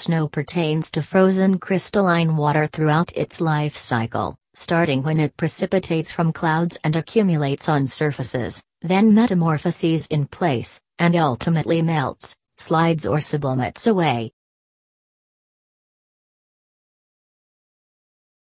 Snow pertains to frozen crystalline water throughout its life cycle, starting when it precipitates from clouds and accumulates on surfaces, then metamorphoses in place, and ultimately melts, slides or sublimates away,